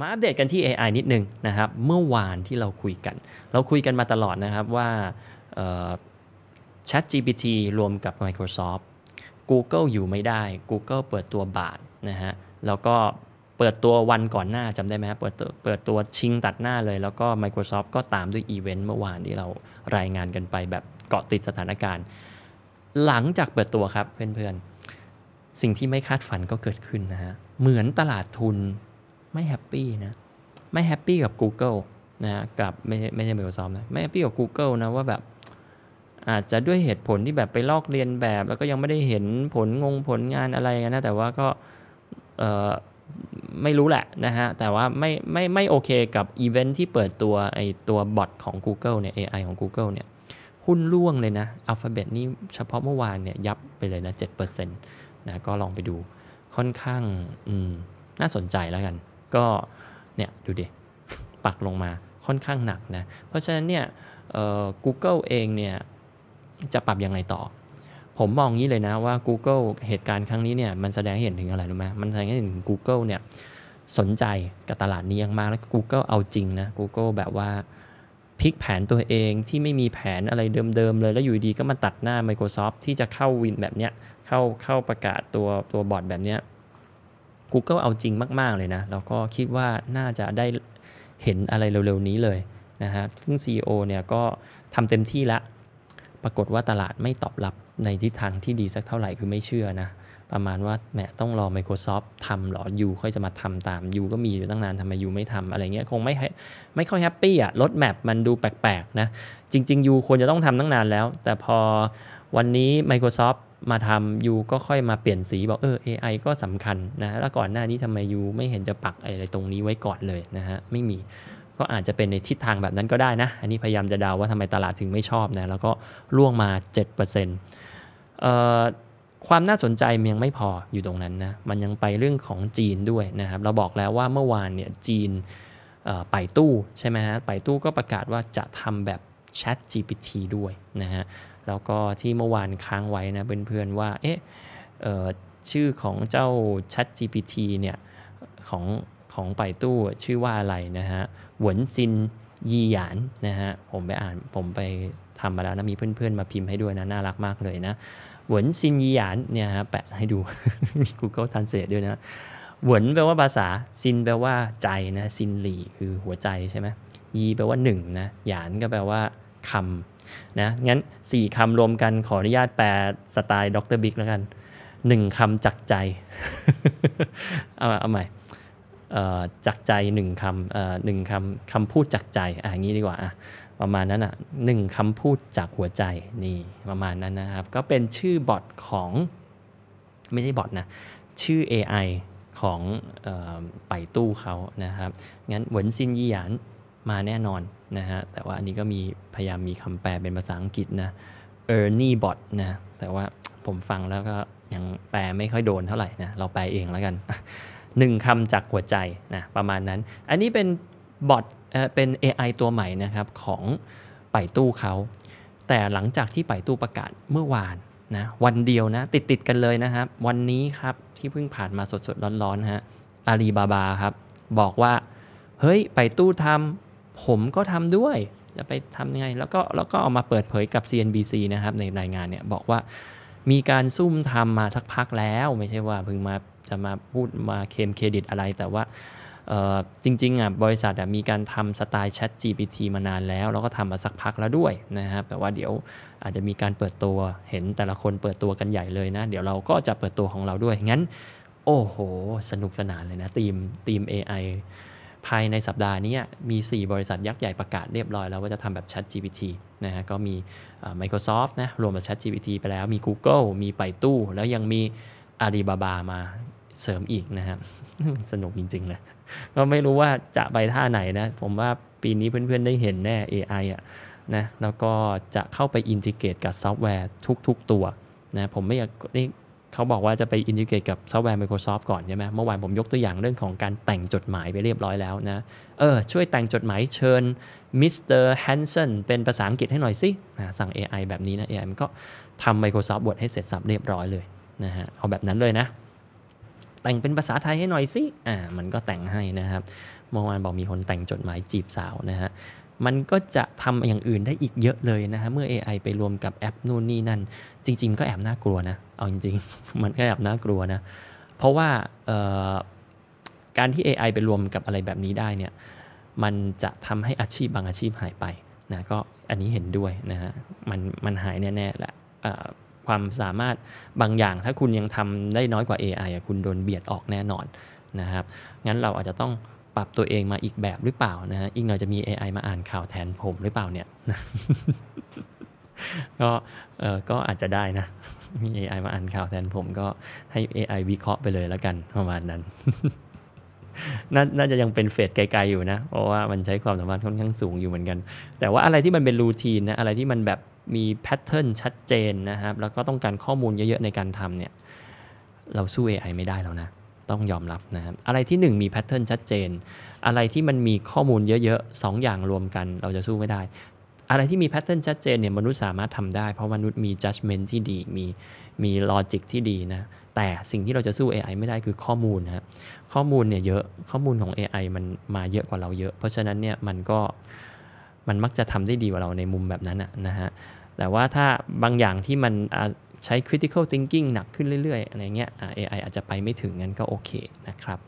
มาอัปเดตกันที่ AI นิดนึงนะครับเมื่อวานที่เราคุยกัน เราคุยกันมาตลอดนะครับว่า Chat GPT รวมกับ Microsoft Google อยู่ไม่ได้ Google เปิดตัวบาทนะฮะแล้วก็เปิดตัววันก่อนหน้าจำได้ไหมฮะเปิดัเปิดตัวชิงตัดหน้าเลย แล้วก็ Microsoft ก็ตามด้วยอีเวนต์เมื่อวานที่เรารายงานกันไปแบบเกาะติดสถานการณ์ หลังจากเปิดตัวครับเพื่อนๆ สิ่งที่ไม่คาดฝันก็เกิดขึ้นนะฮะเหมือนตลาดทุนไม่แฮปปี้นะ ไม่แฮปปี้กับ Google นะกับไม่ไม่ใช่ Microsoft นะ ไม่แฮปปี้กับ Google นะว่าแบบ อาจจะด้วยเหตุผลที่แบบไปลอกเรียนแบบ แล้วก็ยังไม่ได้เห็นผลงงผลงานอะไรนะ แต่ว่าก็ไม่รู้แหละนะฮะ แต่ว่าไม่ไม่ไม่โอเคกับอีเวนท์ที่เปิดตัวไอตัวบอทของ Google เนี่ย AI ของ Google เนี่ย หุ้นร่วงเลยนะ Alphabet นี่เฉพาะเมื่อวานเนี่ยยับไปเลยนะ7%นะก็ลองไปดูค่อนข้างน่าสนใจแล้วกันก็เนี่ยดูดิ ปักลงมาค่อนข้างหนักนะ เพราะฉะนั้นเนี่ย Google เองเนี่ยจะปรับยังไงต่อ ผมมองงี้เลยนะว่า Google เหตุการณ์ครั้งนี้เนี่ยมันแสดงให้เห็นถึงอะไรรู้ไหมมันแสดงให้เห็น Google เนี่ยสนใจกับตลาดนี้ยังมาก แล้ว Google เอาจริงนะ Google แบบว่าพลิกแผนตัวเองที่ไม่มีแผนอะไรเดิมๆเลย แล้วอยู่ดีก็มาตัดหน้า Microsoft ที่จะเข้าวินแบบเนี้ยเข้าเข้าประกาศตัวตัวบอร์ดแบบเนี้ย Google เอาจริงมากๆเลยนะ เราก็คิดว่าน่าจะได้เห็นอะไรเร็วๆ นี้เลยนะฮะซึ่ง CEO เนี่ยก็ทำเต็มที่ละปรากฏว่าตลาดไม่ตอบรับในทิศทางที่ดีสักเท่าไหร่คือไม่เชื่อนะ ประมาณว่าแหมต้องรอ Microsoft ทำหรอยูค่อยจะมาทำตามยูก็มีอยู่ตั้งนานทำไมยูไม่ทำอะไรเงี้ย คงไม่ไม่ค่อยแฮปปี้อ่ะรถแมพมันดูแปลกๆ นะ จริงๆยูควรจะต้องทำตั้งนานแล้ว แต่พอวันนี้ Microsoft มาทำยูก็ค่อยมาเปลี่ยนสีบอกเออ AI ก็สำคัญนะ แล้วก่อนหน้านี้ทำไมยูไม่เห็นจะปักอะไรตรงนี้ไว้ก่อนเลยนะฮะ ไม่มีก็อาจจะเป็นในทิศทางแบบนั้นก็ได้นะ อันนี้พยายามจะเดาว่าทำไมตลาดถึงไม่ชอบนะ แล้วก็ล่วงมา 7%เอ่อความน่าสนใจยังไม่พออยู่ตรงนั้นนะ มันยังไปเรื่องของจีนด้วยนะครับเราบอกแล้วว่าเมื่อวานเนี่ยจีนไปตู้ใช่ไหมฮะไปตู้ก็ประกาศว่าจะทำแบบ Chat GPT ด้วยนะฮะแล้วก็ที่เมื่อวานค้างไว้นะเพื่อนๆว่าเอ๊ะชื่อของเจ้า Chat GPT เนี่ยของของไปตู้ชื่อว่าอะไรนะฮะ หวนซินยีหยานนะฮะผมไปอ่านผมไปทำมาแล้วนะมีเพื่อนๆมาพิมพ์ให้ด้วยนะ น่ารักมากเลยนะ หวนซินยีหยานเนี่ยฮะแปะให้ดูมี Google Translate ด้วยนะหวนแปลว่าภาษา ซินแปลว่าใจนะซินหลี่คือหัวใจใช่ไหมยีแปลว่าหนึ่งนะหยานก็แปลว่าคำนะงั้น 4คำรวมกันขออนุญาตแปลสไตล์ดรบิ๊กแล้วกัน 1คำจักใจ เอาเอาใหม่จักใจหนึ่งคำหนึ่งคำคำพูดจักใจ อ่ะอย่างนี้ดีกว่าอ่ะประมาณนั้นอ่ะหนึ่งคำพูดจากหัวใจ นี่ประมาณนั้นนะครับ ก็เป็นชื่อบอทของไม่ใช่บอทนะ ชื่อ AI ของออไปตู้เขานะครับงั้นเหวอนซินยี่หยานมาแน่นอนนะฮะ แต่ว่าอันนี้ก็มีพยายามมีคำแปลเป็นภาษาอังกฤษนะ e r n i e bot นะ แต่ว่าผมฟังแล้วก็ ยังแปลไม่ค่อยโดนเท่าไหร่นะ เราแปลเองแล้วกันหนึ่งคำจากหัวใจนะประมาณนั้น อันนี้เป็นบอทเป็น AI ตัวใหม่นะครับ ของไปตู้เขา แต่หลังจากที่ไปตู้ประกาศเมื่อวานนะวันเดียวนะ ติดติดกันเลยนะครับวันนี้ครับที่เพิ่งผ่านมาสดๆร้อนๆฮะอาลีบาบาครับบอกว่าเฮ้ยไปตู้ทำผมก็ทำด้วย จะไปทำยังไง แล้วก็แล้วก็เอามาเปิดเผยกับ CNBC นะครับในรายงานเนี่ยบอกว่ามีการซุ่มทำมาสักพักแล้ว ไม่ใช่ว่าเพิ่งมาจะมาพูดมาเคมเครดิตอะไรแต่ว่าจริงๆอ่ะบริษัทมีการทำสไตล์ Chat GPT มานานแล้ว แล้วก็ทำมาสักพักแล้วด้วยนะครับแต่ว่าเดี๋ยวอาจจะมีการเปิดตัวเห็นแต่ละคนเปิดตัวกันใหญ่เลยนะ เดี๋ยวเราก็จะเปิดตัวของเราด้วยงั้น โอ้โหสนุกสนานเลยนะทีมทีม AI ภายในสัปดาห์นี้มี 4 บริษัทยักษ์ใหญ่ประกาศเรียบร้อยแล้วว่าจะทำแบบ Chat GPT นะฮะก็มี Microsoft นะรวมกับ Chat GPT ไปแล้วมี Google มีไปตู้ แล้วยังมี Alibaba มาเสริมอีกนะฮะสนุกจริงๆเลยก็ไม่รู้ว่าจะไปท่าไหนนะผมว่าปีนี้เพื่อนๆได้เห็นแน่ AI อะนะแล้วก็จะเข้าไปอินทิเกตกับซอฟต์แวร์ทุกๆตัวนะผมไม่อยากเขาบอกว่าจะไปอินทิเกรตกับซอฟต์แวร์ Microsoft ก่อนใช่ไหม เมื่อวานผมยกตัวอย่างเรื่องของการแต่งจดหมายไปเรียบร้อยแล้วนะ เออช่วยแต่งจดหมายเชิญมิสเตอร์แฮนสันเป็นภาษาอังกฤษให้หน่อยสินะสั่ง AI แบบนี้นะ AI มันก็ทำ Microsoft Word ให้เสร็จสับเรียบร้อยเลยนะฮะเอาแบบนั้นเลยนะ แต่งเป็นภาษาไทยให้หน่อยสิ อ่ามันก็แต่งให้นะครับ เมื่อวานบอกมีคนแต่งจดหมายจีบสาวนะฮะมันก็จะทำอย่างอื่นได้อีกเยอะเลยนะฮะเมื่อ AI ไปรวมกับแอปนู่นนี่นั่น จริงๆ ก็แอบน่ากลัวนะเอาจริง ๆ มันก็แอบน่ากลัวนะ เพราะว่าการที่ AI ไปรวมกับอะไรแบบนี้ได้เนี่ยมันจะทำให้อาชีพบางอาชีพหายไปนะก็อันนี้เห็นด้วยนะฮะมันมันหายแน่ๆแหละความสามารถบางอย่างถ้าคุณยังทำได้น้อยกว่า AI คุณโดนเบียดออกแน่นอนนะครับงั้นเราอาจจะต้องปรับตัวเองมาอีกแบบหรือเปล่านะฮะอีกหน่อยจะมี AI มาอ่านข่าวแทนผมหรือเปล่าเนี่ยก็เออก็อาจจะได้นะมี AI มาอ่านข่าวแทนผมก็ให้ AI วิเคราะห์ไปเลยแล้วกันประมาณนั้นนน่าจะยังเป็นเฟสไกลๆอยู่นะเพราะว่ามันใช้ความสามารถค่อนข้างสูงอยู่เหมือนกัน แต่ว่าอะไรที่มันเป็นรูทีนนะอะไรที่มันแบบมีแพทเทิร์นชัดเจนนะครับแล้วก็ต้องการข้อมูลเยอะๆในการทำเนี่ยเราสู้ AI ไม่ได้แล้วนะต้องยอมรับนะครับอะไรที่1มีแพทเทิร์นชัดเจนอะไรที่มันมีข้อมูลเยอะๆ2อย่างรวมกันเราจะสู้ไม่ได้ อะไรที่มีแพทเทิร์นชัดเจนเนี่ยมนุษย์สามารถทำได้เพราะมนุษย์มี judgment ที่ดีมีมีลอจิกที่ดีนะแต่สิ่งที่เราจะสู้ AI ไม่ได้คือข้อมูลนะข้อมูลเนี่ยเยอะข้อมูลของ AI มันมาเยอะกว่าเราเยอะ เพราะฉะนั้นเนี่ยมันก็มันมักจะทำได้ดีกว่าเราในมุมแบบนั้นนะฮะแต่ว่าถ้าบางอย่างที่มันใช้ critical thinking หนักขึ้นเรื่อยๆ อะไรเงี้ย AI อาจจะไปไม่ถึง งั้นก็โอเคนะครับ